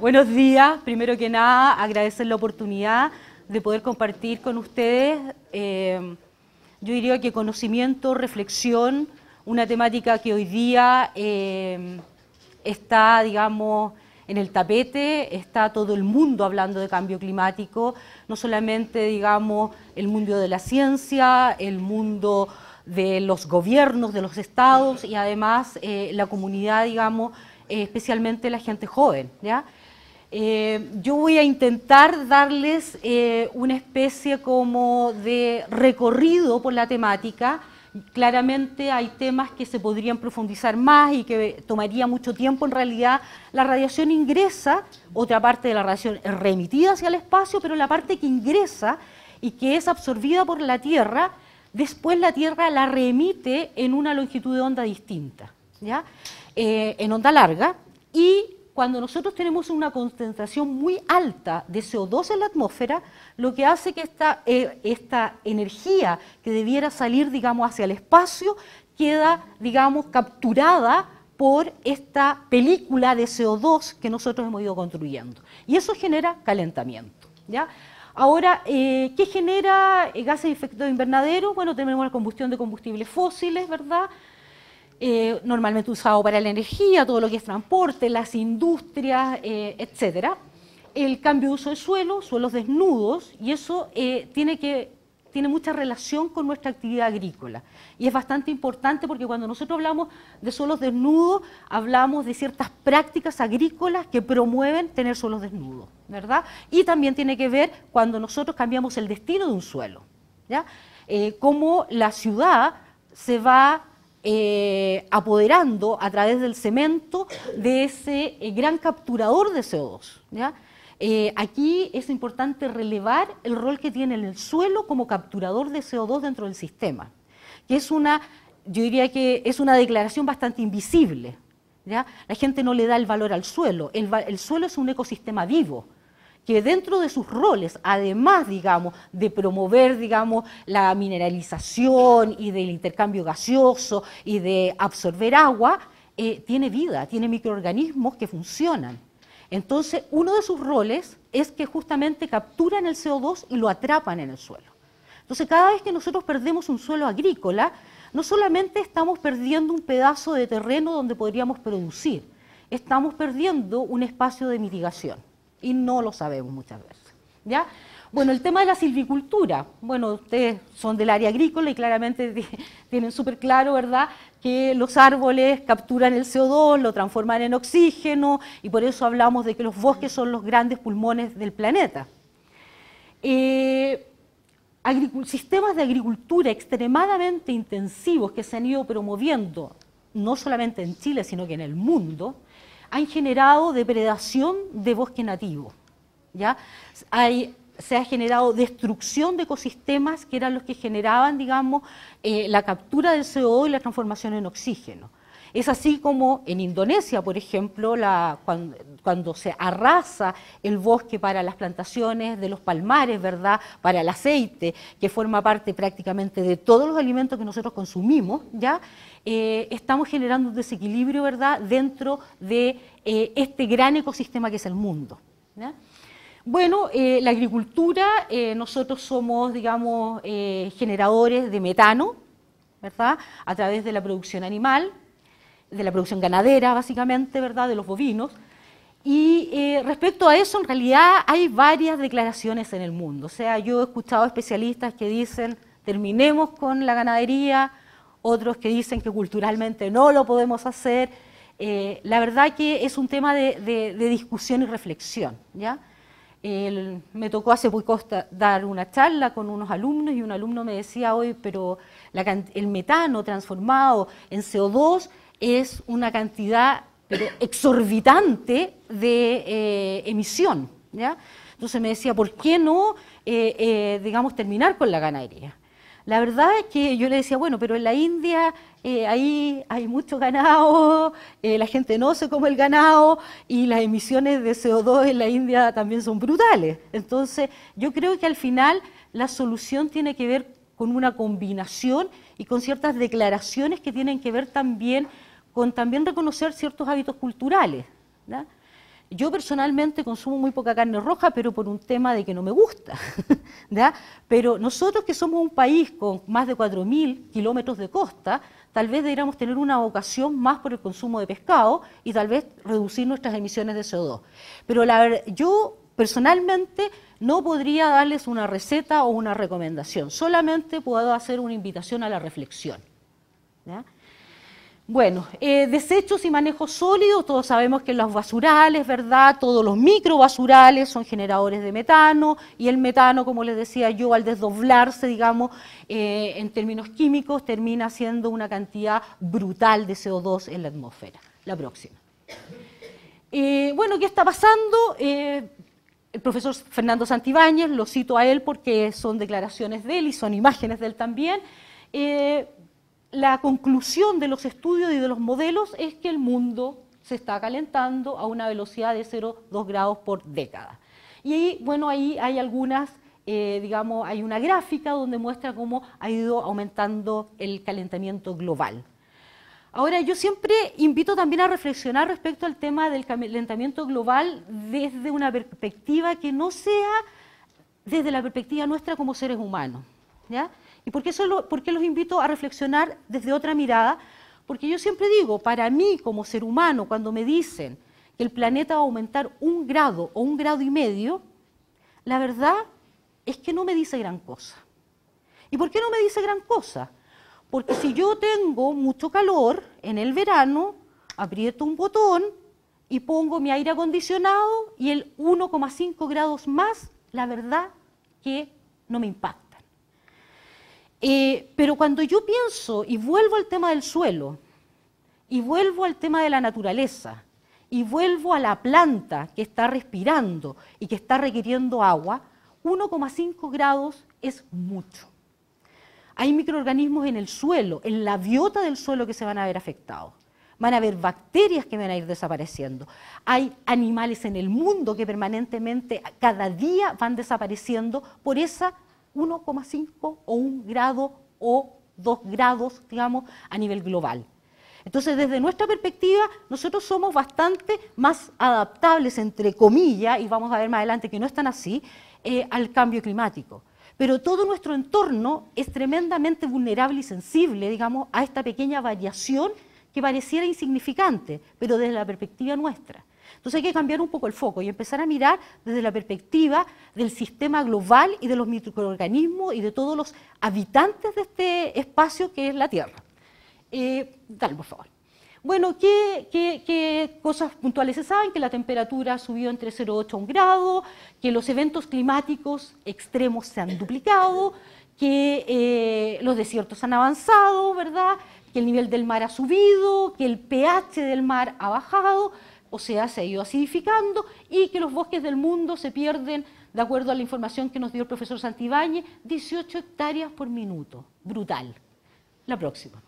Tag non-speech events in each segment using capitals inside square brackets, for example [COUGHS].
Buenos días, primero que nada agradecer la oportunidad de poder compartir con ustedes, eh, yo diría que conocimiento, reflexión, una temática que hoy día eh, está, digamos, en el tapete, está todo el mundo hablando de cambio climático, no solamente, digamos, el mundo de la ciencia, el mundo de los gobiernos, de los estados y además eh, la comunidad, digamos, especialmente la gente joven, ¿ya? Eh, yo voy a intentar darles eh, una especie como de recorrido por la temática. Claramente hay temas que se podrían profundizar más y que tomaría mucho tiempo. En realidad, la radiación ingresa, otra parte de la radiación es remitida hacia el espacio, pero la parte que ingresa y que es absorbida por la Tierra, después la Tierra la remite en una longitud de onda distinta, ¿ya? Eh, en onda larga, y cuando nosotros tenemos una concentración muy alta de CO2 en la atmósfera, lo que hace que eh, esta, energía que debiera salir, digamos, hacia el espacio, queda, digamos, capturada por esta película de CO2 que nosotros hemos ido construyendo. Y eso genera calentamiento. ¿ya? Ahora, eh, ¿qué genera eh, gases de efecto invernadero? Bueno, tenemos la combustión de combustibles fósiles, ¿verdad? Eh, normalmente usado para la energía, todo lo que es transporte, las industrias, eh, etc. El cambio de uso de suelo, suelos desnudos, y eso eh, tiene, que, tiene mucha relación con nuestra actividad agrícola. Y es bastante importante porque cuando nosotros hablamos de suelos desnudos, hablamos de ciertas prácticas agrícolas que promueven tener suelos desnudos, ¿verdad? Y también tiene que ver cuando nosotros cambiamos el destino de un suelo, ¿ya? cómo la ciudad se va eh, apoderando a través del cemento de ese eh, gran capturador de CO2. Eh, aquí es importante relevar el rol que tiene el suelo como capturador de CO2 dentro del sistema, que es una, yo diría que es una declaración bastante invisible. La gente no le da el valor al suelo, el suelo es un ecosistema vivo, que dentro de sus roles, además, digamos, de promover, digamos, la mineralización y del intercambio gaseoso y de absorber agua, eh, tiene vida, tiene microorganismos que funcionan. Entonces, uno de sus roles es que justamente capturan el CO2 y lo atrapan en el suelo. Entonces, cada vez que nosotros perdemos un suelo agrícola, no solamente estamos perdiendo un pedazo de terreno donde podríamos producir, estamos perdiendo un espacio de mitigación y no lo sabemos muchas veces. ¿ya? Bueno, el tema de la silvicultura. Bueno, ustedes son del área agrícola y claramente [LAUGHS] tienen súper claro, ¿verdad?, que los árboles capturan el CO2, lo transforman en oxígeno y por eso hablamos de que los bosques son los grandes pulmones del planeta. Eh, sistemas de agricultura extremadamente intensivos que se han ido promoviendo, no solamente en Chile, sino que en el mundo, han generado depredación de bosque nativo. ¿ya? Hay, se ha generado destrucción de ecosistemas que eran los que generaban, digamos, eh, la captura del CO2 y la transformación en oxígeno. Es así como en Indonesia, por ejemplo, cuando, se arrasa el bosque para las plantaciones de los palmares, ¿verdad? Para el aceite, que forma parte prácticamente de todos los alimentos que nosotros consumimos, ¿ya? Eh, estamos generando un desequilibrio, ¿verdad?, dentro de eh, este gran ecosistema que es el mundo. Bueno, eh, la agricultura, nosotros somos, digamos, generadores de metano, ¿verdad? A través de la producción animal, de la producción ganadera, básicamente, ¿verdad?, de los bovinos. Y eh, respecto a eso, en realidad hay varias declaraciones en el mundo. O sea, yo he escuchado especialistas que dicen, terminemos con la ganadería, otros que dicen que culturalmente no lo podemos hacer. Eh, la verdad que es un tema de, discusión y reflexión. ¿ya? me tocó hace muy dar una charla con unos alumnos y un alumno me decía hoy, pero el metano transformado en CO2 es una cantidad exorbitante de eh, emisión. ¿ya? Entonces me decía, ¿por qué no, eh, eh, digamos, terminar con la ganadería? La verdad es que yo le decía, bueno, pero en la India ahí hay mucho ganado, la gente no se come el ganado y las emisiones de CO2 en la India también son brutales. Entonces yo creo que al final la solución tiene que ver con una combinación y con ciertas declaraciones que tienen que ver también con también reconocer ciertos hábitos culturales. Yo personalmente consumo muy poca carne roja, pero por un tema de que no me gusta. [LAUGHS] Pero nosotros que somos un país con más de 4.000 kilómetros de costa, tal vez deberíamos tener una vocación más por el consumo de pescado y tal vez reducir nuestras emisiones de CO2. Pero yo personalmente no podría darles una receta o una recomendación, solamente puedo hacer una invitación a la reflexión. Bueno, eh, desechos y manejo sólidos, todos sabemos que los basurales, ¿verdad? Todos los microbasurales son generadores de metano y el metano, como les decía yo, al desdoblarse, digamos, eh, en términos químicos, termina siendo una cantidad brutal de CO2 en la atmósfera. La próxima. Eh, bueno, ¿qué está pasando? el profesor Fernando Santibáñez, lo cito a él porque son declaraciones de él y son imágenes de él también la conclusión de los estudios y de los modelos es que el mundo se está calentando a una velocidad de 0,2 grados por década. Y ahí, bueno, ahí hay algunas, eh, digamos, hay una gráfica donde muestra cómo ha ido aumentando el calentamiento global. Ahora, yo siempre invito también a reflexionar respecto al tema del calentamiento global desde una perspectiva que no sea desde la perspectiva nuestra como seres humanos. ¿Y por qué, solo, por qué los invito a reflexionar desde otra mirada? Porque yo siempre digo, para mí como ser humano, cuando me dicen que el planeta va a aumentar un grado o un grado y medio, la verdad es que no me dice gran cosa. ¿Y por qué no me dice gran cosa? Porque si yo tengo mucho calor en el verano, aprieto un botón y pongo mi aire acondicionado y el 1,5 grados más, la verdad que no me impacta. Eh, pero cuando yo pienso y vuelvo al tema del suelo, y vuelvo al tema de la naturaleza, y vuelvo a la planta que está respirando y que está requiriendo agua, 1,5 grados es mucho. Hay microorganismos en el suelo, en la biota del suelo que se van a ver afectados. Van a haber bacterias que van a ir desapareciendo. Hay animales en el mundo que permanentemente, cada día, van desapareciendo por esa 1,5 o 1 grado o 2 grados, digamos, a nivel global. Entonces, desde nuestra perspectiva, nosotros somos bastante más adaptables, entre comillas, y vamos a ver más adelante que no están así, eh, al cambio climático. Pero todo nuestro entorno es tremendamente vulnerable y sensible, digamos, a esta pequeña variación que pareciera insignificante, pero desde la perspectiva nuestra. Entonces hay que cambiar un poco el foco y empezar a mirar desde la perspectiva del sistema global y de los microorganismos y de todos los habitantes de este espacio que es la Tierra. Eh, dale, por favor. Bueno, ¿qué, qué, cosas puntuales se saben? Que la temperatura ha subido entre 0,8 a 1 grado, que los eventos climáticos extremos se han duplicado, que eh, los desiertos han avanzado, ¿verdad? Que el nivel del mar ha subido, que el pH del mar ha bajado, o sea, se ha ido acidificando y que los bosques del mundo se pierden, de acuerdo a la información que nos dio el profesor Santibáñez, 18 hectáreas por minuto. Brutal. La próxima.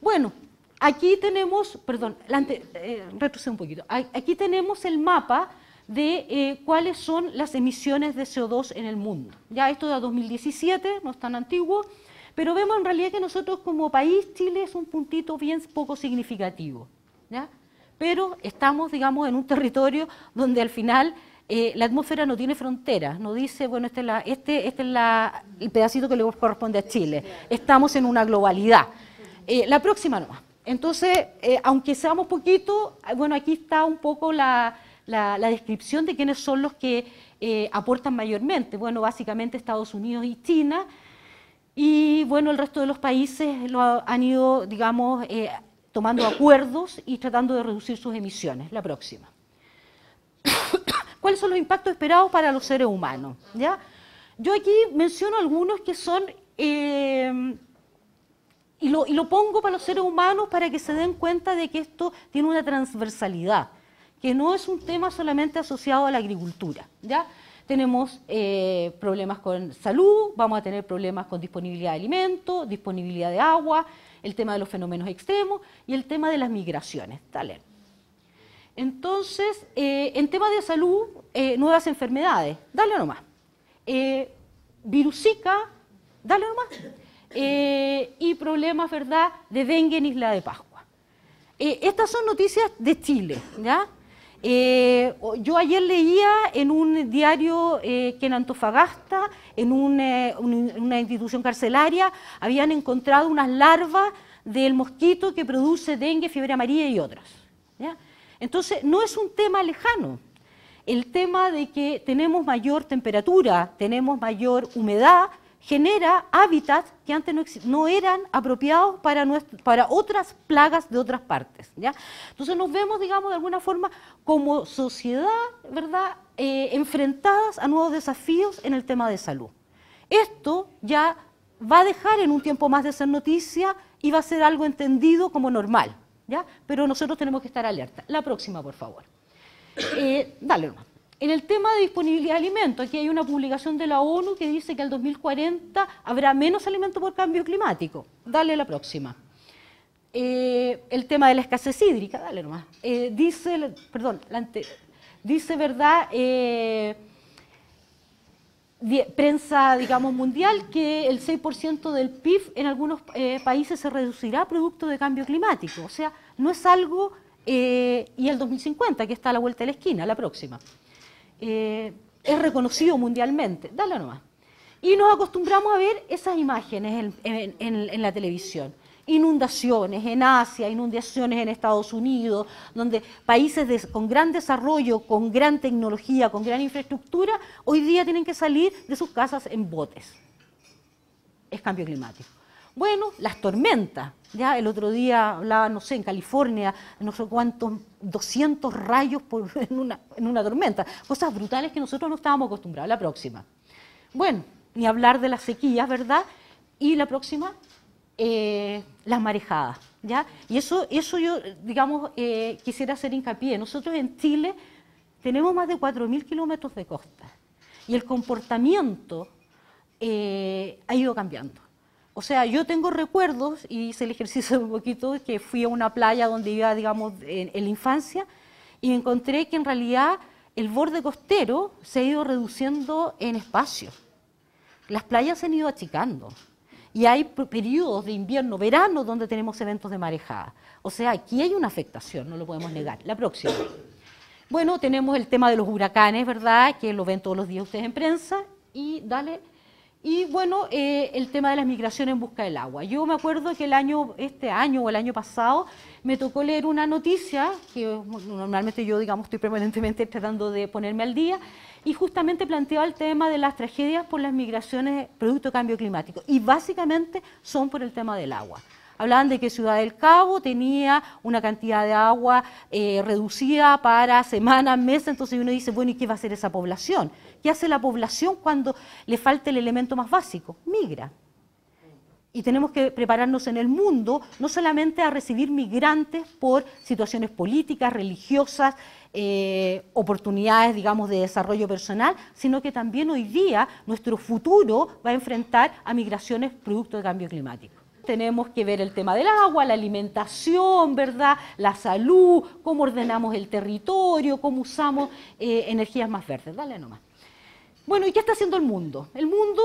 Bueno, aquí tenemos, perdón, eh, un poquito. Aquí tenemos el mapa de eh, cuáles son las emisiones de CO2 en el mundo. Ya esto de 2017, no es tan antiguo, pero vemos en realidad que nosotros como país, Chile es un puntito bien poco significativo. ¿ya? pero estamos, digamos, en un territorio donde al final eh, la atmósfera no tiene fronteras, no dice, bueno, este es, este, este el pedacito que le corresponde a Chile, estamos en una globalidad. Eh, la próxima no. Entonces, eh, aunque seamos poquito, bueno, aquí está un poco la, descripción de quiénes son los que aportan mayormente. Bueno, básicamente Estados Unidos y China, y bueno, el resto de los países lo han ido, digamos, tomando acuerdos y tratando de reducir sus emisiones. La próxima. [COUGHS] ¿Cuáles son los impactos esperados para los seres humanos? ¿Ya? Yo aquí menciono algunos que son, eh, y, lo, pongo para los seres humanos para que se den cuenta de que esto tiene una transversalidad, que no es un tema solamente asociado a la agricultura. ¿ya? tenemos eh, problemas con salud, vamos a tener problemas con disponibilidad de alimentos, disponibilidad de agua, el tema de los fenómenos extremos y el tema de las migraciones. Dale. Entonces, eh, en temas de salud, eh, nuevas enfermedades, dale nomás. Eh, dale nomás. Eh, y problemas, ¿verdad?, de dengue en Isla de Pascua. estas son noticias de Chile, ¿ya? Eh, yo ayer leía en un diario eh, que en Antofagasta, en eh, una institución carcelaria, habían encontrado unas larvas del mosquito que produce dengue, fiebre amarilla y otras. Entonces, no es un tema lejano. El tema de que tenemos mayor temperatura, tenemos mayor humedad, genera hábitats que antes no, no eran apropiados para, nuestro, para otras plagas de otras partes. ¿ya? Entonces nos vemos, digamos, de alguna forma como sociedad, ¿verdad?, eh, enfrentadas a nuevos desafíos en el tema de salud. Esto ya va a dejar en un tiempo más de ser noticia y va a ser algo entendido como normal, ¿ya? Pero nosotros tenemos que estar alerta. La próxima, por favor. Eh, dale, hermano. En el tema de disponibilidad de alimentos, aquí hay una publicación de la ONU que dice que al 2040 habrá menos alimento por cambio climático. Dale la próxima. Eh, el tema de la escasez hídrica, dale nomás. Eh, dice, perdón, dice, ¿verdad? Eh, prensa, digamos, mundial, que el 6% del PIB en algunos países se reducirá producto de cambio climático. O sea, no es algo... y el 2050, que está a la vuelta de la esquina, la próxima. Eh, es reconocido mundialmente. Dale nomás. Y nos acostumbramos a ver esas imágenes en, la televisión inundaciones en Asia, inundaciones en Estados Unidos, donde países con gran desarrollo, con gran tecnología, con gran infraestructura, hoy día tienen que salir de sus casas en botes. Es cambio climático. Bueno, las tormentas. Ya el otro día hablaba, no sé, en California, no sé cuántos, 200 rayos por, [LAUGHS] en, una, tormenta. Cosas brutales que nosotros no estábamos acostumbrados. La próxima. Bueno, ni hablar de las sequías, ¿verdad? Y la próxima, eh, las marejadas. ¿ya? Y eso, eso yo, digamos, eh, quisiera hacer hincapié. Nosotros en Chile tenemos más de 4.000 kilómetros de costa y el comportamiento eh, ha ido cambiando. O sea, yo tengo recuerdos, y hice el ejercicio [LAUGHS] un poquito, que fui a una playa donde iba, digamos, en, en la infancia, y encontré que en realidad el borde costero se ha ido reduciendo en espacio. Las playas se han ido achicando. Y hay periodos de invierno, verano, donde tenemos eventos de marejada. O sea, aquí hay una afectación, no lo podemos negar. La próxima. Bueno, tenemos el tema de los huracanes, ¿verdad? Que lo ven todos los días ustedes en prensa. Y dale. Y bueno, eh, el tema de la migraciones en busca del agua. Yo me acuerdo que el año, este año o el año pasado, me tocó leer una noticia, que normalmente yo, digamos, estoy permanentemente [LAUGHS] tratando de ponerme al día, y justamente planteaba el tema de las tragedias por las migraciones producto de cambio climático. Y básicamente son por el tema del agua. Hablaban de que Ciudad del Cabo tenía una cantidad de agua eh, reducida para semanas, mes, entonces uno dice, bueno, ¿y qué va a hacer esa población? ¿Qué hace la población cuando le falta el elemento más básico? Migra. Y tenemos que prepararnos en el mundo, no solamente a recibir migrantes por situaciones políticas, religiosas, eh, oportunidades, digamos, de desarrollo personal, sino que también hoy día nuestro futuro va a enfrentar a migraciones producto de cambio climático tenemos que ver el tema del agua, la alimentación, ¿verdad? La salud, cómo ordenamos el territorio, cómo usamos eh, energías más verdes. Dale nomás. Bueno, ¿y qué está haciendo el mundo? El mundo,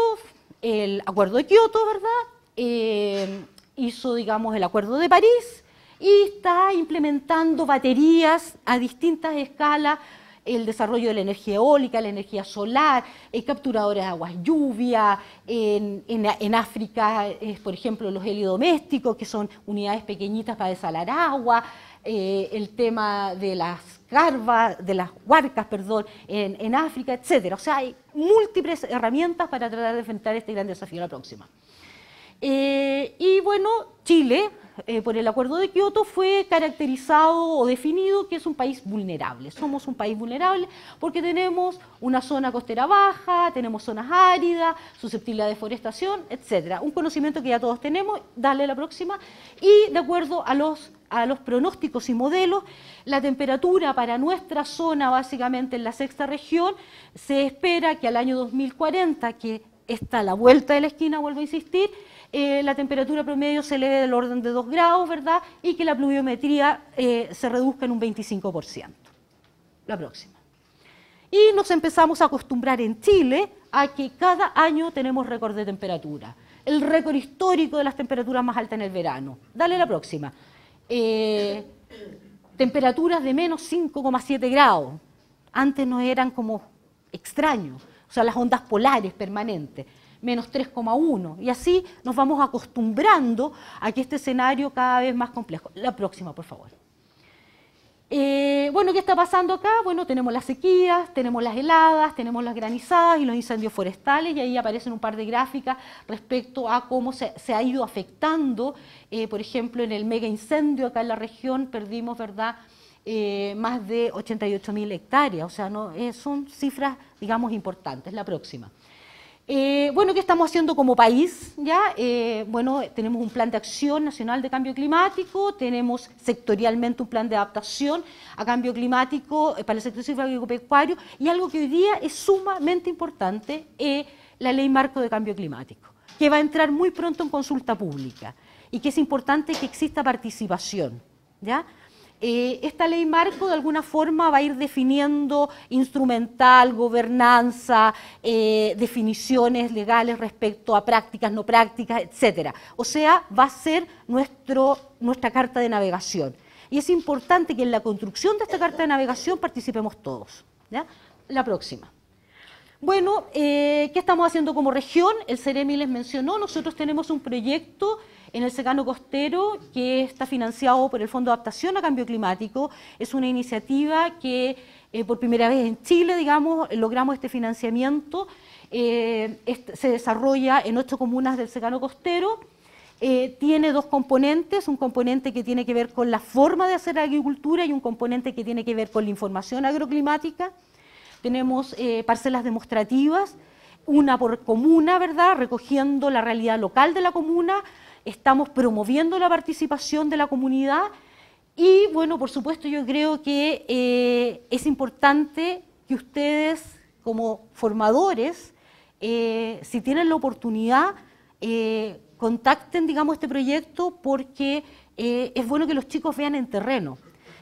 el acuerdo de Kioto, ¿verdad? Eh, hizo, digamos, el acuerdo de París y está implementando baterías a distintas escalas, el desarrollo de la energía eólica, la energía solar, el eh, capturadores de aguas lluvia, en, África, eh, por ejemplo, los heliodomésticos que son unidades pequeñitas para desalar agua, eh, el tema de las carvas, de las huarcas, perdón, en, África, etcétera. O sea, hay múltiples herramientas para tratar de enfrentar este gran desafío la próxima. Eh, y bueno, Chile, eh, por el Acuerdo de Kioto, fue caracterizado o definido que es un país vulnerable. Somos un país vulnerable porque tenemos una zona costera baja, tenemos zonas áridas, susceptibles a deforestación, etcétera, Un conocimiento que ya todos tenemos, dale la próxima, y de acuerdo a los a los pronósticos y modelos. La temperatura para nuestra zona, básicamente en la sexta región, se espera que al año 2040, que está a la vuelta de la esquina, vuelvo a insistir, eh, la temperatura promedio se eleve del orden de 2 grados, ¿verdad? Y que la pluviometría eh, se reduzca en un 25%. La próxima. Y nos empezamos a acostumbrar en Chile a que cada año tenemos récord de temperatura. El récord histórico de las temperaturas más altas en el verano. Dale la próxima. Eh, temperaturas de menos 5,7 grados. Antes no eran como extraños, o sea, las ondas polares permanentes, menos 3,1. Y así nos vamos acostumbrando a que este escenario cada vez más complejo. La próxima, por favor. Eh, bueno, ¿qué está pasando acá? Bueno, tenemos las sequías, tenemos las heladas, tenemos las granizadas y los incendios forestales, y ahí aparecen un par de gráficas respecto a cómo se, ha ido afectando, eh, por ejemplo, en el mega incendio acá en la región perdimos, ¿verdad?, eh, más de 88.000 hectáreas, o sea, no, son cifras, digamos, importantes. La próxima. Eh, bueno, ¿qué estamos haciendo como país? ¿ya? Eh, bueno, tenemos un plan de acción nacional de cambio climático, tenemos sectorialmente un plan de adaptación a cambio climático eh, para el sector civil agropecuario y algo que hoy día es sumamente importante, es la ley marco de cambio climático, que va a entrar muy pronto en consulta pública y que es importante que exista participación. ¿ya? Eh, esta ley marco de alguna forma va a ir definiendo instrumental, gobernanza, eh, definiciones legales respecto a prácticas, no prácticas, etcétera. O sea, va a ser nuestro, nuestra carta de navegación. Y es importante que en la construcción de esta carta de navegación participemos todos. La próxima. Bueno, eh, ¿qué estamos haciendo como región? El CEREMI les mencionó, nosotros tenemos un proyecto en el secano costero que está financiado por el Fondo de Adaptación a Cambio Climático. Es una iniciativa que eh, por primera vez en Chile, digamos, logramos este financiamiento. Eh, se desarrolla en ocho comunas del secano costero. tiene dos componentes, un componente que tiene que ver con la forma de hacer agricultura y un componente que tiene que ver con la información agroclimática tenemos eh, parcelas demostrativas, una por comuna, ¿verdad? Recogiendo la realidad local de la comuna, estamos promoviendo la participación de la comunidad y, bueno, por supuesto yo creo que eh, es importante que ustedes como formadores, eh, si tienen la oportunidad, contacten, digamos, este proyecto porque es bueno que los chicos vean en terreno,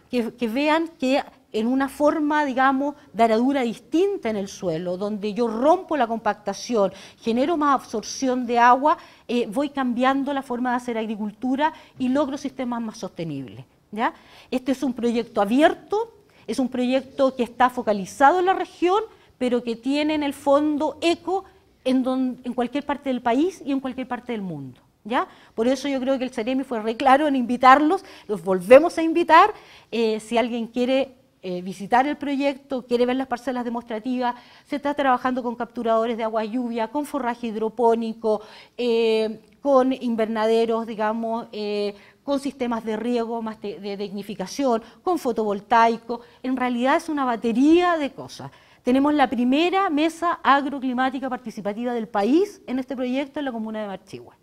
que vean que en una forma, digamos, de aradura distinta en el suelo, donde yo rompo la compactación, genero más absorción de agua, eh, voy cambiando la forma de hacer agricultura y logro sistemas más sostenibles. ¿ya? Este es un proyecto abierto, es un proyecto que está focalizado en la región, pero que tiene en el fondo eco en, en cualquier parte del país y en cualquier parte del mundo. ¿Ya? Por eso yo creo que el Ceremi fue re claro en invitarlos, los volvemos a invitar, eh, si alguien quiere eh, visitar el proyecto, quiere ver las parcelas demostrativas, se está trabajando con capturadores de agua lluvia, con forraje hidropónico, eh, con invernaderos, digamos, eh, con sistemas de riego, de, dignificación, con fotovoltaico. En realidad es una batería de cosas. Tenemos la primera mesa agroclimática participativa del país en este proyecto en la comuna de Marchigua.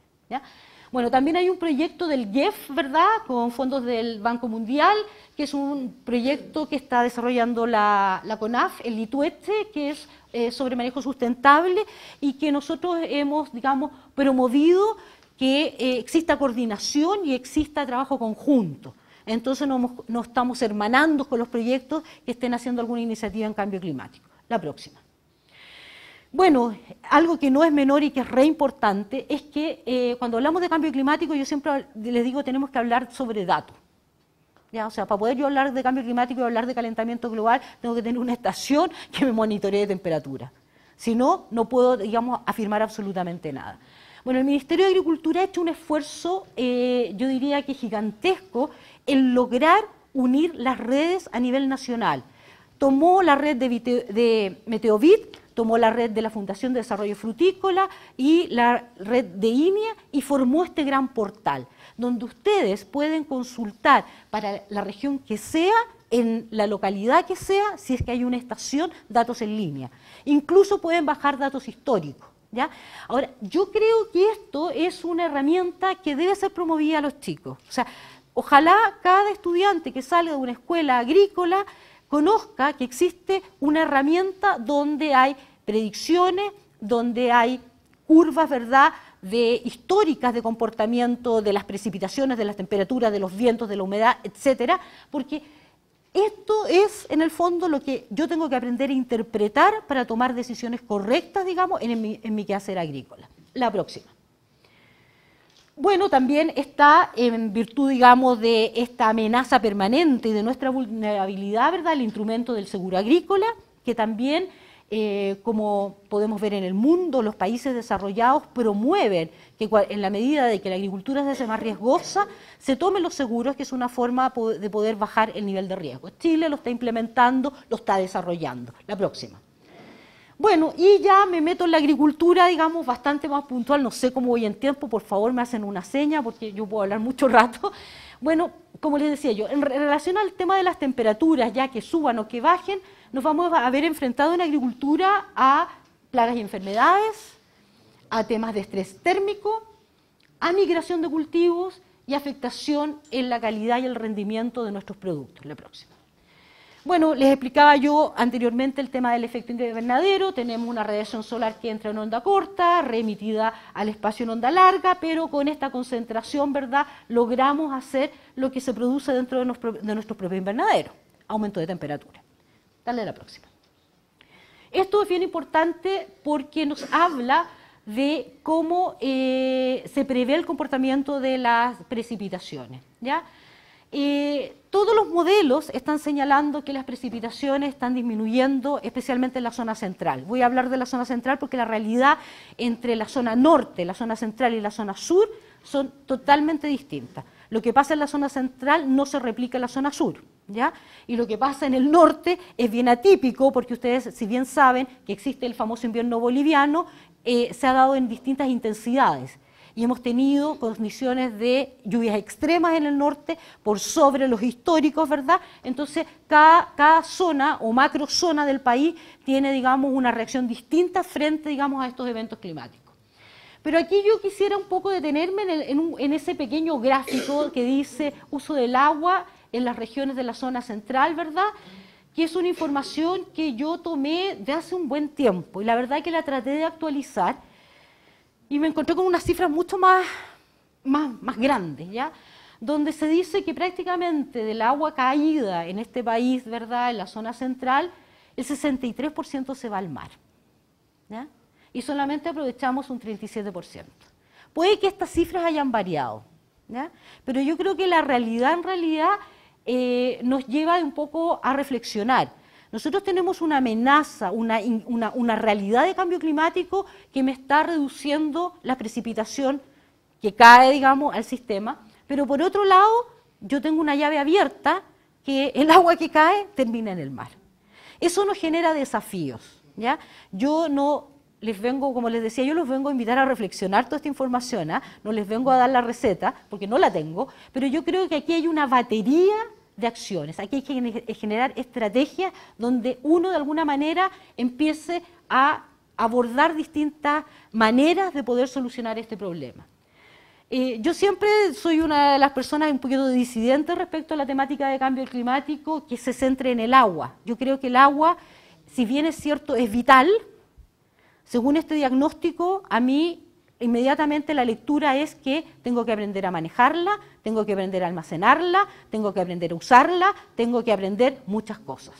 Bueno, también hay un proyecto del GEF, ¿verdad?, con fondos del Banco Mundial, que es un proyecto que está desarrollando la, CONAF, el Litueste, que es eh, sobre manejo sustentable y que nosotros hemos, digamos, promovido que eh, exista coordinación y exista trabajo conjunto. Entonces no, no estamos hermanando con los proyectos que estén haciendo alguna iniciativa en cambio climático. La próxima. Bueno, algo que no es menor y que es re importante es que eh, cuando hablamos de cambio climático, yo siempre les digo tenemos que hablar sobre datos. O sea, para poder yo hablar de cambio climático y hablar de calentamiento global, tengo que tener una estación que me monitoree temperatura. Si no, no puedo, digamos, afirmar absolutamente nada. Bueno, el Ministerio de Agricultura ha hecho un esfuerzo, eh, yo diría que gigantesco, en lograr unir las redes a nivel nacional. Tomó la red de, de Meteovit, tomó la red de la Fundación de Desarrollo Frutícola y la red de INEA y formó este gran portal, donde ustedes pueden consultar para la región que sea en la localidad que sea, si es que hay una estación, datos en línea. Incluso pueden bajar datos históricos. ¿ya? Ahora, yo creo que esto es una herramienta que debe ser promovida a los chicos. O sea, ojalá cada estudiante que sale de una escuela agrícola conozca que existe una herramienta donde hay predicciones, donde hay curvas, ¿verdad?, de históricas de comportamiento de las precipitaciones, de las temperaturas, de los vientos, de la humedad, etcétera, porque esto es, en el fondo, lo que yo tengo que aprender a interpretar para tomar decisiones correctas, digamos, en mi, en mi quehacer agrícola. La próxima. Bueno, también está en virtud, digamos, de esta amenaza permanente y de nuestra vulnerabilidad, ¿verdad?, el instrumento del seguro agrícola, que también eh, como podemos ver en el mundo, los países desarrollados promueven que en la medida de que la agricultura se hace más riesgosa, se tomen los seguros, que es una forma de poder bajar el nivel de riesgo. Chile lo está implementando, lo está desarrollando. La próxima. Bueno, y ya me meto en la agricultura, digamos, bastante más puntual, no sé cómo voy en tiempo, por favor me hacen una seña porque yo puedo hablar mucho [LAUGHS] rato. Bueno, como les decía yo, en relación al tema de las temperaturas, ya que suban o que bajen, nos vamos a ver enfrentado en agricultura a plagas y enfermedades, a temas de estrés térmico, a migración de cultivos y afectación en la calidad y el rendimiento de nuestros productos. La próxima. Bueno, les explicaba yo anteriormente el tema del efecto invernadero, tenemos una radiación solar que entra en onda corta, remitida al espacio en onda larga, pero con esta concentración, ¿verdad?, logramos hacer lo que se produce dentro de, nuestro, propio invernadero, aumento de temperatura. Dale la próxima. Esto es bien importante porque nos habla de cómo eh, se prevé el comportamiento de las precipitaciones. ¿ya? todos los modelos están señalando que las precipitaciones están disminuyendo, especialmente en la zona central. Voy a hablar de la zona central porque la realidad entre la zona norte, la zona central y la zona sur son totalmente distintas. Lo que pasa en la zona central no se replica en la zona sur. Y lo que pasa en el norte es bien atípico, porque ustedes, si bien saben que existe el famoso invierno boliviano, eh, se ha dado en distintas intensidades y hemos tenido condiciones de lluvias extremas en el norte por sobre los históricos, ¿verdad? Entonces, cada, zona o macro zona del país tiene, digamos, una reacción distinta frente, digamos, a estos eventos climáticos. Pero aquí yo quisiera un poco detenerme en, en, ese pequeño gráfico que dice uso del agua en las regiones de la zona central, ¿verdad? Que es una información que yo tomé de hace un buen tiempo y la verdad que la traté de actualizar y me encontré con unas cifras mucho más, más, grandes, donde se dice que prácticamente del agua caída en este país, ¿verdad?, en la zona central, el 63% se va al mar. Y solamente aprovechamos un 37%. Puede que estas cifras hayan variado, pero yo creo que la realidad en realidad eh, nos lleva un poco a reflexionar nosotros tenemos una amenaza, una, realidad de cambio climático que me está reduciendo la precipitación que cae, digamos, al sistema. Pero por otro lado, yo tengo una llave abierta que el agua que cae termina en el mar. Eso nos genera desafíos. ¿ya? Yo no les vengo, como les decía, yo los vengo a invitar a reflexionar toda esta información, ¿ah? no les vengo a dar la receta, porque no la tengo, pero yo creo que aquí hay una batería de acciones. Aquí hay que generar estrategias donde uno de alguna manera empiece a abordar distintas maneras de poder solucionar este problema. Eh, yo siempre soy una de las personas un poquito disidentes respecto a la temática de cambio climático que se centre en el agua. Yo creo que el agua, si bien es cierto, es vital, según este diagnóstico, a mí inmediatamente la lectura es que tengo que aprender a manejarla, tengo que aprender a almacenarla, tengo que aprender a usarla, tengo que aprender muchas cosas.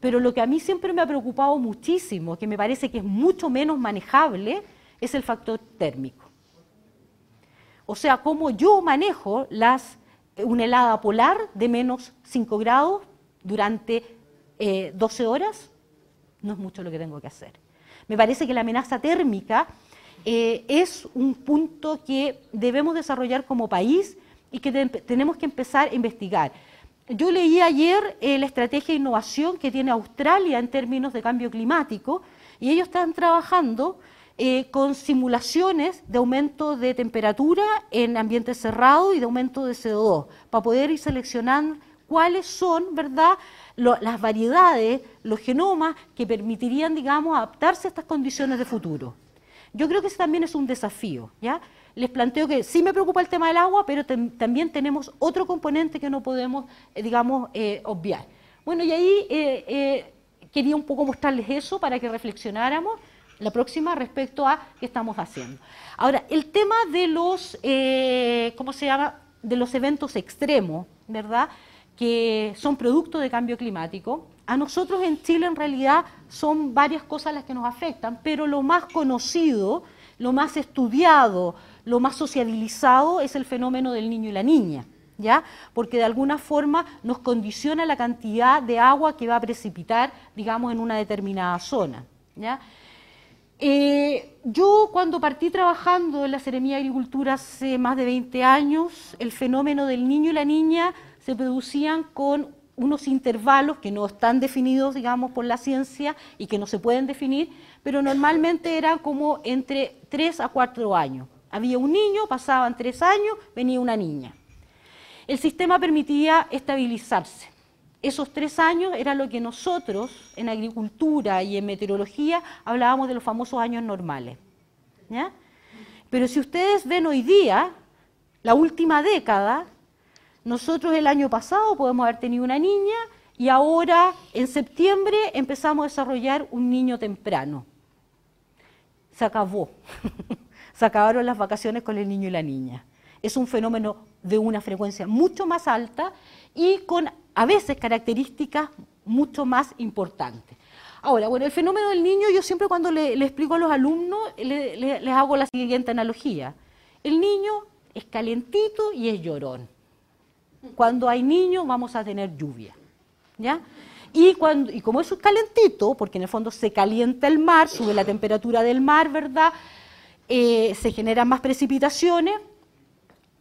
Pero lo que a mí siempre me ha preocupado muchísimo, que me parece que es mucho menos manejable, es el factor térmico. O sea, cómo yo manejo las, eh, una helada polar de menos 5 grados durante 12 eh, horas, no es mucho lo que tengo que hacer. Me parece que la amenaza térmica eh, es un punto que debemos desarrollar como país y que tenemos que empezar a investigar. Yo leí ayer eh, la estrategia de innovación que tiene Australia en términos de cambio climático y ellos están trabajando eh, con simulaciones de aumento de temperatura en ambientes cerrados y de aumento de CO2 para poder ir seleccionando cuáles son, ¿verdad?, las variedades, los genomas que permitirían, digamos, adaptarse a estas condiciones de futuro. Yo creo que ese también es un desafío, ¿ya? Les planteo que sí me preocupa el tema del agua, pero también tenemos otro componente que no podemos, eh, digamos, eh, obviar. Bueno, y ahí eh, quería un poco mostrarles eso para que reflexionáramos la próxima respecto a qué estamos haciendo. Ahora, el tema de los, ¿cómo se llama?, de los eventos extremos, ¿verdad?, que son producto de cambio climático a nosotros en Chile en realidad son varias cosas las que nos afectan, pero lo más conocido, lo más estudiado, lo más sociabilizado es el fenómeno del niño y la niña. ¿Ya? Porque de alguna forma nos condiciona la cantidad de agua que va a precipitar, digamos, en una determinada zona. ¿ya? Eh, yo cuando partí trabajando en la seremiía de Agricultura hace más de 20 años, el fenómeno del niño y la niña se producían con unos intervalos que no están definidos, digamos, por la ciencia y que no se pueden definir, pero normalmente eran como entre 3 a 4 años. Había un niño, pasaban 3 años, venía una niña. El sistema permitía estabilizarse. Esos tres años era lo que nosotros en agricultura y en meteorología hablábamos de los famosos años normales. Pero si ustedes ven hoy día, la última década, nosotros el año pasado podemos haber tenido una niña y ahora en septiembre empezamos a desarrollar un niño temprano. Se acabó. [LAUGHS] Se acabaron las vacaciones con el niño y la niña. Es un fenómeno de una frecuencia mucho más alta y con a veces características mucho más importantes. Ahora, bueno, el fenómeno del niño, yo siempre cuando le, explico a los alumnos, les hago la siguiente analogía. El niño es calentito y es llorón. Cuando hay niños vamos a tener lluvia. ¿ya? Y, como eso es calentito, porque en el fondo se calienta el mar, sube la temperatura del mar, ¿verdad? Eh, se generan más precipitaciones.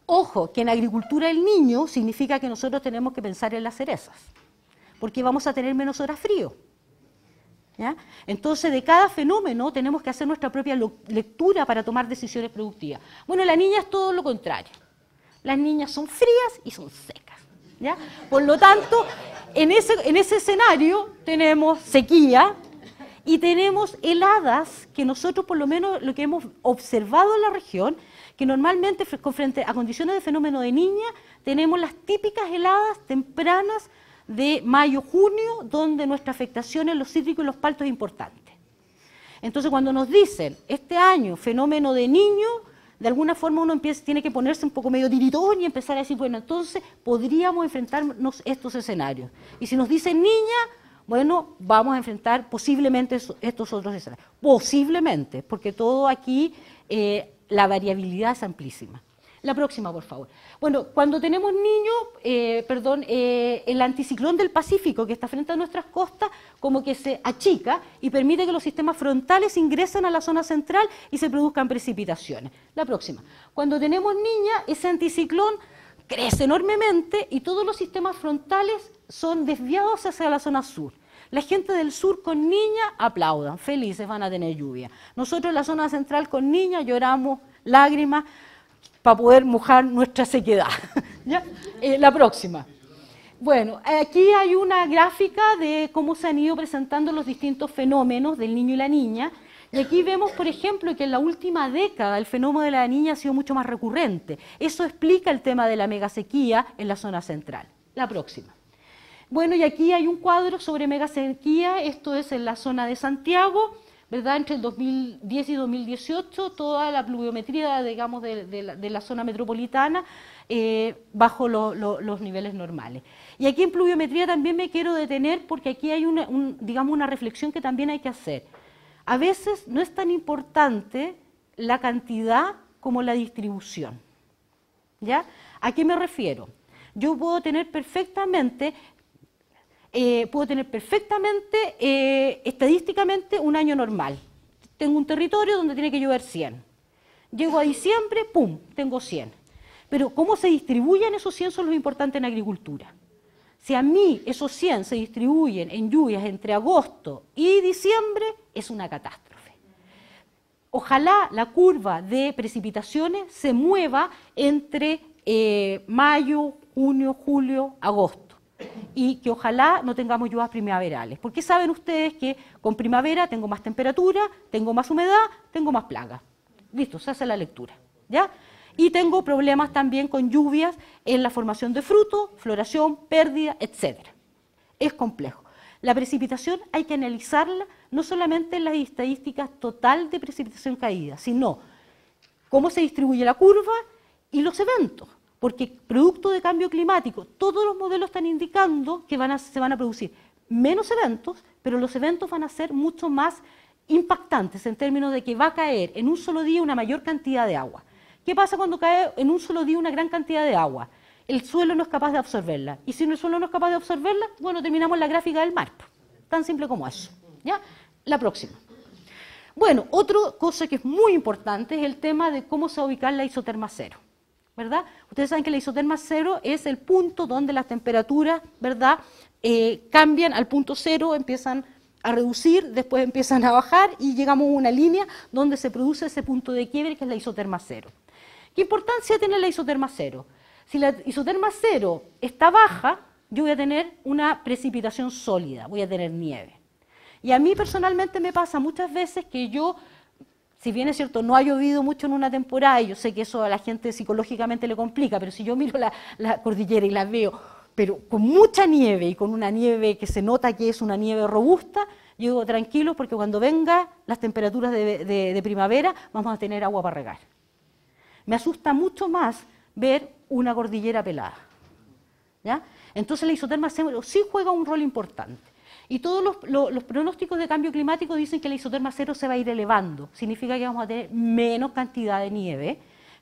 Ojo, que en agricultura el niño significa que nosotros tenemos que pensar en las cerezas, porque vamos a tener menos horas frío. ¿Ya? Entonces, de cada fenómeno tenemos que hacer nuestra propia lectura para tomar decisiones productivas. Bueno, la niña es todo lo contrario. Las niñas son frías y son secas. Por lo tanto, en ese, escenario tenemos sequía y tenemos heladas que nosotros por lo menos lo que hemos observado en la región, que normalmente frente a condiciones de fenómeno de niña tenemos las típicas heladas tempranas de mayo-junio, donde nuestra afectación en los cítricos y los paltos es importante. Entonces, cuando nos dicen este año fenómeno de niño, de alguna forma uno empieza, tiene que ponerse un poco medio tiritón y empezar a decir, bueno, entonces podríamos enfrentarnos estos escenarios. Y si nos dicen niña, bueno, vamos a enfrentar posiblemente estos otros escenarios. Posiblemente, porque todo aquí, eh, la variabilidad es amplísima. La próxima, por favor. Bueno, cuando tenemos niños, eh, perdón, eh, el anticiclón del Pacífico que está frente a nuestras costas como que se achica y permite que los sistemas frontales ingresen a la zona central y se produzcan precipitaciones. La próxima. Cuando tenemos niña, ese anticiclón crece enormemente y todos los sistemas frontales son desviados hacia la zona sur. La gente del sur con niña aplaudan, felices van a tener lluvia. Nosotros en la zona central con niña lloramos lágrimas, para poder mojar nuestra sequedad. [LAUGHS] Eh, la próxima. Bueno, aquí hay una gráfica de cómo se han ido presentando los distintos fenómenos del niño y la niña. Y aquí vemos, por ejemplo, que en la última década el fenómeno de la niña ha sido mucho más recurrente. Eso explica el tema de la megasequía en la zona central. La próxima. Bueno, y aquí hay un cuadro sobre megasequía, esto es en la zona de Santiago. Entre el 2010 y 2018, toda la pluviometría, digamos, de, la, zona metropolitana eh, bajo los niveles normales. Y aquí en pluviometría también me quiero detener porque aquí hay una, digamos, una reflexión que también hay que hacer. A veces no es tan importante la cantidad como la distribución. ¿Ya? ¿A qué me refiero? Yo puedo tener perfectamente eh, puedo tener perfectamente, eh, estadísticamente, un año normal. Tengo un territorio donde tiene que llover 100. Llego a diciembre, ¡pum!, tengo 100. Pero cómo se distribuyen esos 100 son los importantes en agricultura. Si a mí esos 100 se distribuyen en lluvias entre agosto y diciembre, es una catástrofe. Ojalá la curva de precipitaciones se mueva entre eh, mayo, junio, julio, agosto y que ojalá no tengamos lluvias primaverales. Porque saben ustedes que con primavera tengo más temperatura, tengo más humedad, tengo más plaga. Listo, se hace la lectura. Y tengo problemas también con lluvias en la formación de fruto, floración, pérdida, etc. Es complejo. La precipitación hay que analizarla no solamente en las estadísticas total de precipitación caída, sino cómo se distribuye la curva y los eventos porque producto de cambio climático, todos los modelos están indicando que se van a producir menos eventos, pero los eventos van a ser mucho más impactantes en términos de que va a caer en un solo día una mayor cantidad de agua. ¿Qué pasa cuando cae en un solo día una gran cantidad de agua? El suelo no es capaz de absorberla. Y si el suelo no es capaz de absorberla, bueno, terminamos la gráfica del mar. Tan simple como eso. ¿ya? La próxima. Bueno, otra cosa que es muy importante es el tema de cómo se va a ubicar la isoterma cero. ¿verdad? Ustedes saben que la isoterma cero es el punto donde las temperaturas, ¿verdad? Eh, cambian al punto cero, empiezan a reducir, después empiezan a bajar y llegamos a una línea donde se produce ese punto de quiebre que es la isoterma cero. ¿Qué importancia tiene la isoterma cero? Si la isoterma cero está baja, yo voy a tener una precipitación sólida, voy a tener nieve. Y a mí personalmente me pasa muchas veces que yo si bien es cierto, no ha llovido mucho en una temporada, y yo sé que eso a la gente psicológicamente le complica, pero si yo miro la, cordillera y la veo, pero con mucha nieve y con una nieve que se nota que es una nieve robusta, yo digo, tranquilo porque cuando vengan las temperaturas de, primavera vamos a tener agua para regar. Me asusta mucho más ver una cordillera pelada. Entonces la isoterma sí juega un rol importante. Y todos los, los, pronósticos de cambio climático dicen que la isoterma cero se va a ir elevando. Significa que vamos a tener menos cantidad de nieve,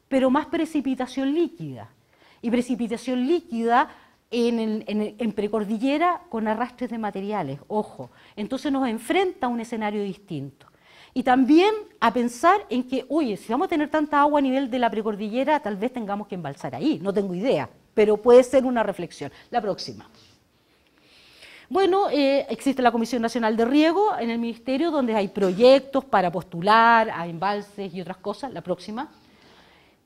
pero más precipitación líquida. Y precipitación líquida en, en, en precordillera con arrastres de materiales, ojo. Entonces nos enfrenta a un escenario distinto. Y también a pensar en que, oye, si vamos a tener tanta agua a nivel de la precordillera, tal vez tengamos que embalsar ahí, no tengo idea, pero puede ser una reflexión. La próxima. Bueno, eh, existe la Comisión Nacional de Riego en el Ministerio, donde hay proyectos para postular a embalses y otras cosas, la próxima.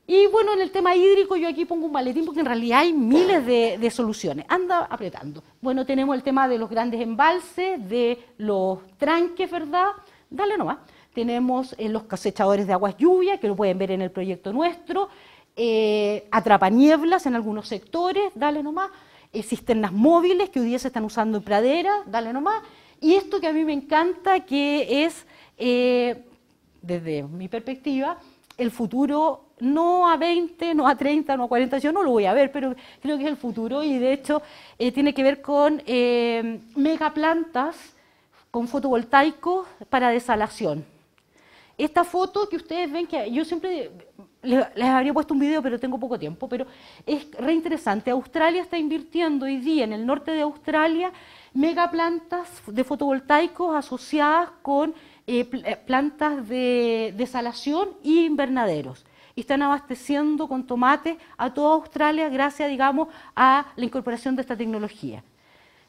Y bueno, en el tema hídrico yo aquí pongo un maletín porque en realidad hay miles de, soluciones. Anda apretando. Bueno, tenemos el tema de los grandes embalses, de los tranques, ¿verdad? Dale nomás. Tenemos eh, los cosechadores de aguas lluvia, que lo pueden ver en el proyecto nuestro. Eh, atrapanieblas en algunos sectores, dale nomás. Existen las móviles que hoy día se están usando en pradera, dale nomás. Y esto que a mí me encanta, que es, eh, desde mi perspectiva, el futuro no a 20, no a 30, no a 40, yo no lo voy a ver, pero creo que es el futuro y de hecho eh, tiene que ver con eh, megaplantas con fotovoltaicos para desalación. Esta foto que ustedes ven, que yo siempre les, habría puesto un video, pero tengo poco tiempo, pero es reinteresante. Australia está invirtiendo hoy día en el norte de Australia mega plantas de fotovoltaicos asociadas con eh, eh, plantas de desalación y invernaderos. Y están abasteciendo con tomate a toda Australia gracias, digamos, a la incorporación de esta tecnología.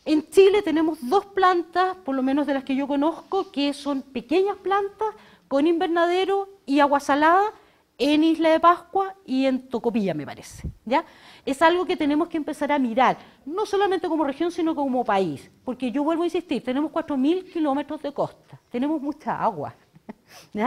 En Chile tenemos dos plantas, por lo menos de las que yo conozco, que son pequeñas plantas con invernadero y agua salada en Isla de Pascua y en Tocopilla, me parece. ¿ya? Es algo que tenemos que empezar a mirar, no solamente como región, sino como país. Porque yo vuelvo a insistir, tenemos 4.000 kilómetros de costa, tenemos mucha agua. [LAUGHS]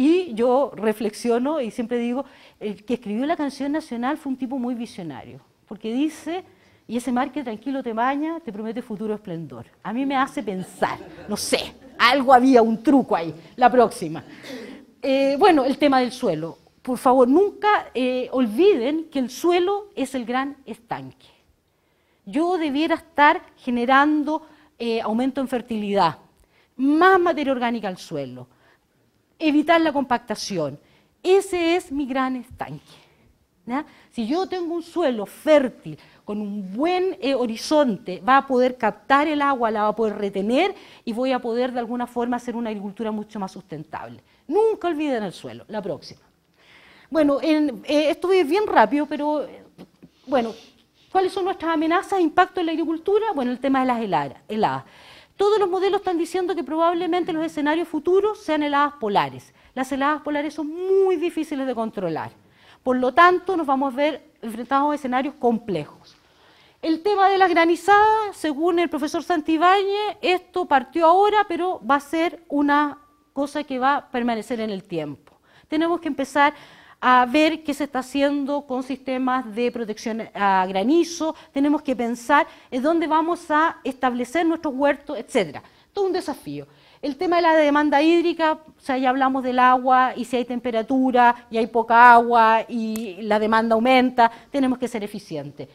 Y yo reflexiono y siempre digo, el que escribió la canción nacional fue un tipo muy visionario, porque dice, y ese mar que tranquilo te baña, te promete futuro esplendor. A mí me hace pensar, no sé, algo había, un truco ahí, la próxima. Eh, bueno, el tema del suelo. Por favor, nunca eh, olviden que el suelo es el gran estanque. Yo debiera estar generando eh, aumento en fertilidad, más materia orgánica al suelo, evitar la compactación. Ese es mi gran estanque. Si yo tengo un suelo fértil, con un buen horizonte, va a poder captar el agua, la va a poder retener y voy a poder de alguna forma hacer una agricultura mucho más sustentable. Nunca olviden el suelo. La próxima. Bueno, eh, estuve bien rápido, pero eh, bueno, ¿cuáles son nuestras amenazas impacto en la agricultura? Bueno, el tema de las heladas. heladas. Todos los modelos están diciendo que probablemente los escenarios futuros sean heladas polares. Las heladas polares son muy difíciles de controlar. Por lo tanto, nos vamos a ver enfrentados a escenarios complejos. El tema de las granizadas, según el profesor Santibáñez, esto partió ahora, pero va a ser una cosa que va a permanecer en el tiempo. Tenemos que empezar a ver qué se está haciendo con sistemas de protección a granizo, tenemos que pensar en dónde vamos a establecer nuestros huertos, etcétera. Todo un desafío. El tema de la demanda hídrica, o sea, ya hablamos del agua y si hay temperatura y hay poca agua y la demanda aumenta, tenemos que ser eficientes.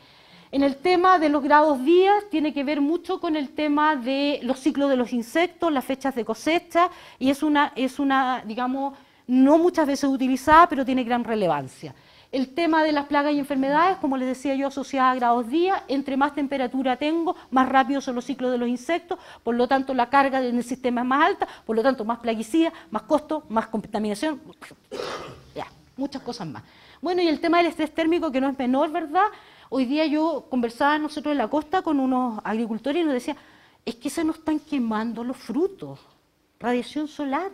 En el tema de los grados días tiene que ver mucho con el tema de los ciclos de los insectos, las fechas de cosecha y es una, es una digamos, no muchas veces utilizada, pero tiene gran relevancia. El tema de las plagas y enfermedades, como les decía yo, asociada a grados días, entre más temperatura tengo, más rápido son los ciclos de los insectos, por lo tanto la carga en el sistema es más alta, por lo tanto más plaguicida, más costo, más contaminación, [COUGHS] ya, muchas cosas más. Bueno, y el tema del estrés térmico, que no es menor, ¿verdad? Hoy día yo conversaba nosotros en la costa con unos agricultores y nos decía, es que se nos están quemando los frutos, radiación solar.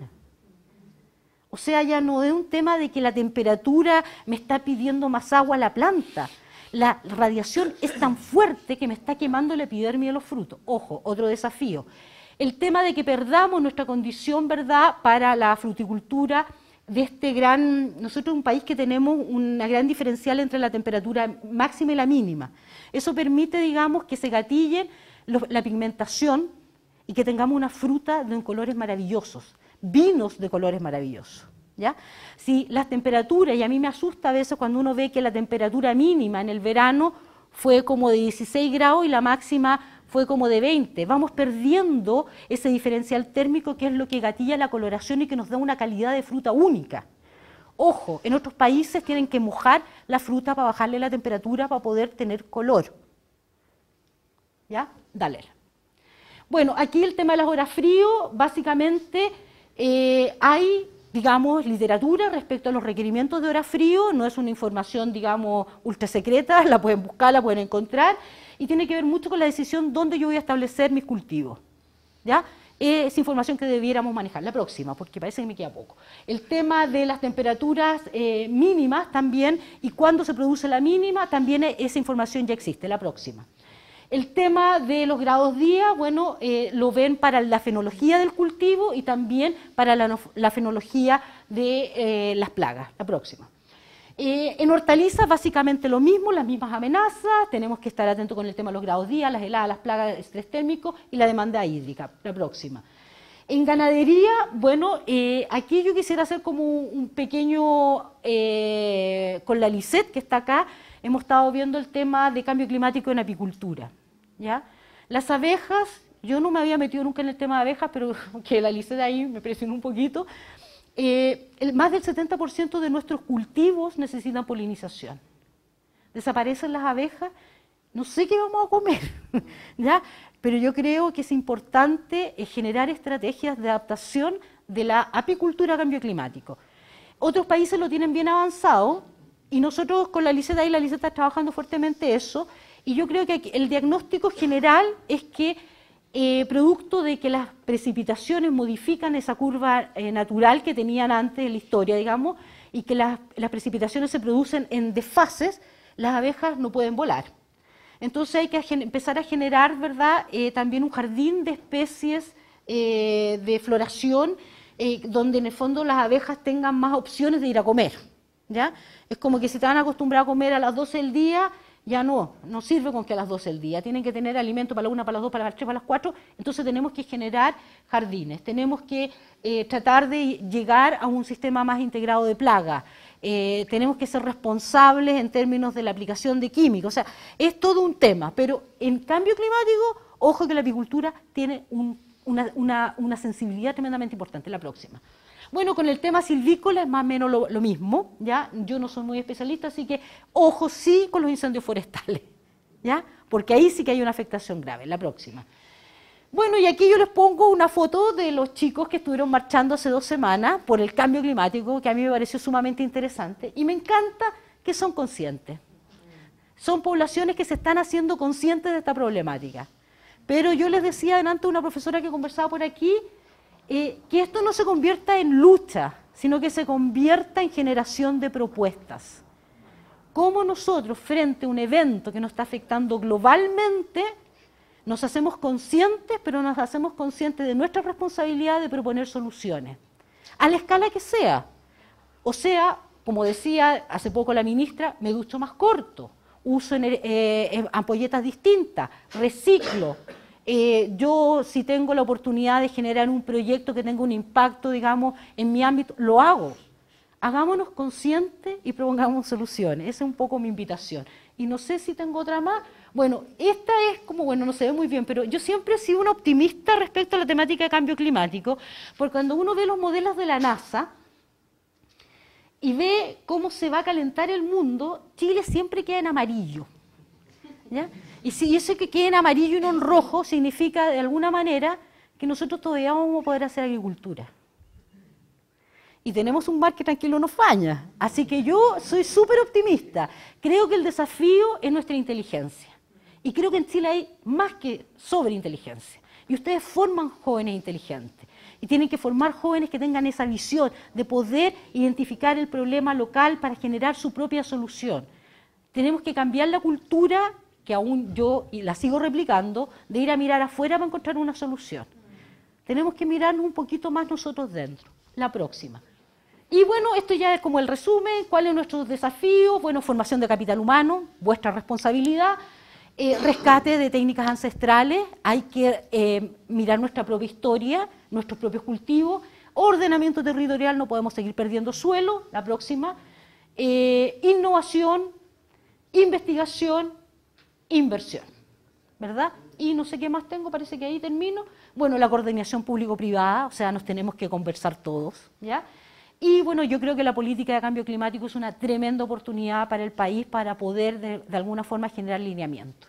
O sea, ya no es un tema de que la temperatura me está pidiendo más agua a la planta. La radiación es tan fuerte que me está quemando la epidermia de los frutos. Ojo, otro desafío. El tema de que perdamos nuestra condición, ¿verdad?, para la fruticultura de este gran, nosotros un país que tenemos una gran diferencial entre la temperatura máxima y la mínima. Eso permite, digamos, que se gatille la pigmentación y que tengamos una fruta de colores maravillosos, vinos de colores maravillosos. ¿Ya? Si las temperaturas, y a mí me asusta a veces cuando uno ve que la temperatura mínima en el verano fue como de 16 grados y la máxima fue como de 20. Vamos perdiendo ese diferencial térmico que es lo que gatilla la coloración y que nos da una calidad de fruta única. Ojo, en otros países tienen que mojar la fruta para bajarle la temperatura para poder tener color. ¿Ya? Dale. Bueno, aquí el tema de las horas frío, básicamente eh, hay digamos, literatura respecto a los requerimientos de hora frío, no es una información, digamos, ultra secreta, la pueden buscar, la pueden encontrar, y tiene que ver mucho con la decisión dónde yo voy a establecer mis cultivos. ¿Ya? Eh, es información que debiéramos manejar. La próxima, porque parece que me queda poco. El tema de las temperaturas eh, mínimas también y cuándo se produce la mínima, también e-, esa información ya existe. La próxima. El tema de los grados día, bueno, eh, lo ven para la fenología del cultivo y también para la, fenología de las plagas. La próxima. Eh, en hortalizas básicamente lo mismo, las mismas amenazas, tenemos que estar atentos con el tema de los grados días, las heladas, las plagas, el estrés térmico y la demanda hídrica, la próxima. En ganadería, bueno, eh, aquí yo quisiera hacer como un, pequeño, eh, con la LICET que está acá, hemos estado viendo el tema de cambio climático en apicultura. ¿ya? Las abejas, yo no me había metido nunca en el tema de abejas, pero [LAUGHS] que la LICET ahí me presionó un poquito, eh, el, más del 70% de nuestros cultivos necesitan polinización. Desaparecen las abejas, no sé qué vamos a comer, [LAUGHS] pero yo creo que es importante eh, generar estrategias de adaptación de la apicultura a cambio climático. Otros países lo tienen bien avanzado y nosotros con la liceta y la liceta trabajando fuertemente eso y yo creo que el diagnóstico general es que eh, producto de que las precipitaciones modifican esa curva eh, natural que tenían antes en la historia, digamos, y que las, precipitaciones se producen en desfases, las abejas no pueden volar. Entonces hay que empezar a generar, ¿verdad?, eh, también un jardín de especies de floración donde en el fondo las abejas tengan más opciones de ir a comer, ¿ya? Es como que si estaban acostumbrar a comer a las 12 del día, ya no, no sirve con que a las 12 del día, tienen que tener alimento para la 1, para las 2, para las 3, para las 4, entonces tenemos que generar jardines, tenemos que eh, tratar de llegar a un sistema más integrado de plaga, eh, tenemos que ser responsables en términos de la aplicación de químicos, o sea, es todo un tema, pero en cambio climático, ojo que la apicultura tiene una, una sensibilidad tremendamente importante, la próxima. Bueno, con el tema silvícola es más o menos lo, mismo, ¿ya? Yo no soy muy especialista, así que ojo sí con los incendios forestales, [LAUGHS] ¿ya? Porque ahí sí que hay una afectación grave, la próxima. Bueno, y aquí yo les pongo una foto de los chicos que estuvieron marchando hace dos semanas por el cambio climático, que a mí me pareció sumamente interesante. Y me encanta que son conscientes. Son poblaciones que se están haciendo conscientes de esta problemática. Pero yo les decía delante a una profesora que conversaba por aquí, que esto no se convierta en lucha, sino que se convierta en generación de propuestas. ¿Cómo nosotros, frente a un evento que nos está afectando globalmente, nos hacemos conscientes, pero nos hacemos conscientes de nuestra responsabilidad de proponer soluciones, a la escala que sea? O sea, como decía hace poco la ministra, me ducho más corto, uso eh, eh, ampolletas distintas, reciclo. Eh, yo si tengo la oportunidad de generar un proyecto que tenga un impacto, digamos, en mi ámbito, lo hago. Hagámonos conscientes y propongamos soluciones. Esa es un poco mi invitación. Y no sé si tengo otra más. Bueno, esta es como, bueno, no se ve muy bien, pero yo siempre he sido una optimista respecto a la temática de cambio climático, porque cuando uno ve los modelos de la NASA, y ve cómo se va a calentar el mundo, Chile siempre queda en amarillo. ¿ya? Y si eso que quede en amarillo y no en rojo significa de alguna manera que nosotros todavía vamos a poder hacer agricultura. Y tenemos un mar que tranquilo nos faña. Así que yo soy súper optimista. Creo que el desafío es nuestra inteligencia. Y creo que en Chile hay más que sobreinteligencia. Y ustedes forman jóvenes inteligentes. Y tienen que formar jóvenes que tengan esa visión de poder identificar el problema local para generar su propia solución. Tenemos que cambiar la cultura que aún yo, y la sigo replicando, de ir a mirar afuera para encontrar una solución. Tenemos que mirarnos un poquito más nosotros dentro. La próxima. Y bueno, esto ya es como el resumen, cuáles son nuestros desafíos, bueno, formación de capital humano, vuestra responsabilidad, eh, rescate de técnicas ancestrales, hay que eh, mirar nuestra propia historia, nuestros propios cultivos, ordenamiento territorial, no podemos seguir perdiendo suelo, la próxima, eh, innovación, investigación, inversión, ¿verdad? Y no sé qué más tengo, parece que ahí termino. Bueno, la coordinación público-privada, o sea, nos tenemos que conversar todos, ¿ya? Y bueno, yo creo que la política de cambio climático es una tremenda oportunidad para el país para poder de, alguna forma generar lineamiento.